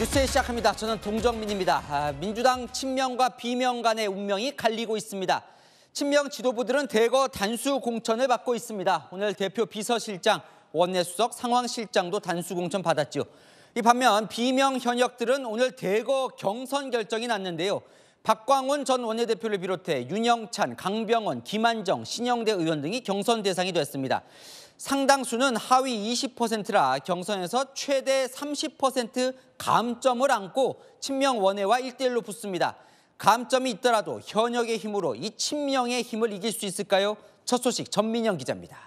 뉴스에 시작합니다. 저는 동정민입니다. 아, 민주당 친명과 비명 간의 운명이 갈리고 있습니다. 친명 지도부들은 대거 단수 공천을 받고 있습니다. 오늘 대표 비서실장, 원내수석, 상황실장도 단수 공천 받았죠. 이 반면 비명 현역들은 오늘 대거 경선 결정이 났는데요. 박광훈 전 원내대표를 비롯해 윤영찬, 강병원, 김한정, 신영대 의원 등이 경선 대상이 됐습니다. 상당수는 하위 20%라 경선에서 최대 30% 감점을 안고 친명 원외와 1대1로 붙습니다. 감점이 있더라도 현역의 힘으로 이 친명의 힘을 이길 수 있을까요? 첫 소식 전민영 기자입니다.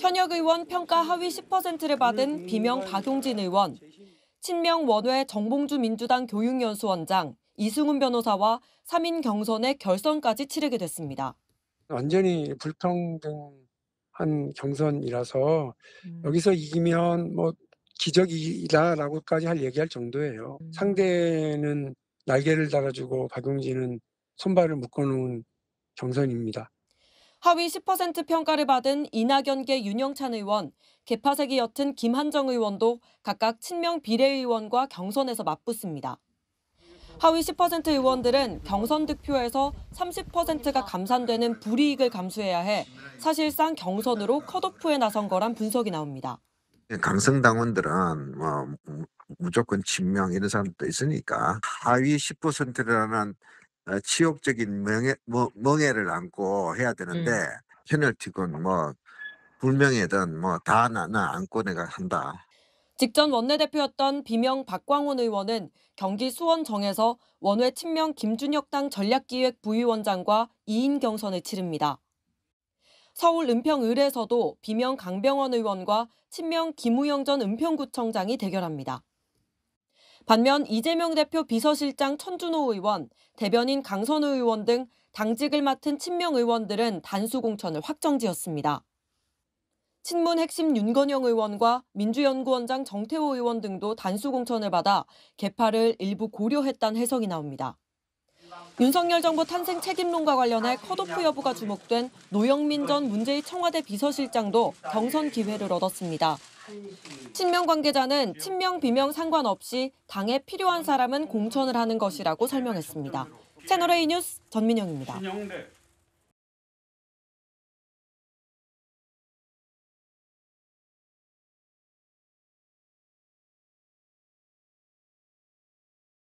현역 의원 평가 하위 10%를 받은 비명 박용진 의원, 친명 원외 정봉주 민주당 교육연수원장 이승훈 변호사와 3인 경선의 결선까지 치르게 됐습니다. 완전히 불평등한 경선이라서 음. 여기서 이기면 뭐 기적이다라고까지 할 얘기할 정도예요. 음. 상대는 날개를 달아주고 박용진은 손발을 묶어놓은 경선입니다. 하위 10% 평가를 받은 이낙연계 윤영찬 의원, 개파색이 옅은 김한정 의원도 각각 친명 비례의원과 경선에서 맞붙습니다. 하위 10% 의원들은 경선 득표에서 30%가 감산되는 불이익을 감수해야 해 사실상 경선으로 컷오프에 나선 거란 분석이 나옵니다. 예, 강성 당원들은 뭐 무조건 진명 이런 사람도 있으니까 하위 10%라는 어, 치욕적인 명예, 멍해를 뭐, 안고 해야 되는데 음. 페널티건 뭐 불명예든 뭐 다 나는 안고 내가 한다. 직전 원내대표였던 비명 박광훈 의원은 경기 수원정에서 원외 친명 김준혁 당 전략기획 부위원장과 2인 경선을 치릅니다. 서울 은평을에서도 비명 강병원 의원과 친명 김우영 전 은평구청장이 대결합니다. 반면 이재명 대표 비서실장 천준호 의원, 대변인 강선우 의원 등 당직을 맡은 친명 의원들은 단수 공천을 확정지었습니다. 친문 핵심 윤건영 의원과 민주연구원장 정태호 의원 등도 단수 공천을 받아 개파를 일부 고려했다는 해석이 나옵니다. 윤석열 정부 탄생 책임론과 관련해 컷오프 여부가 주목된 노영민 전 문재인 청와대 비서실장도 경선 기회를 얻었습니다. 친명 관계자는 친명 비명 상관없이 당에 필요한 사람은 공천을 하는 것이라고 설명했습니다. 채널A 뉴스 전민영입니다.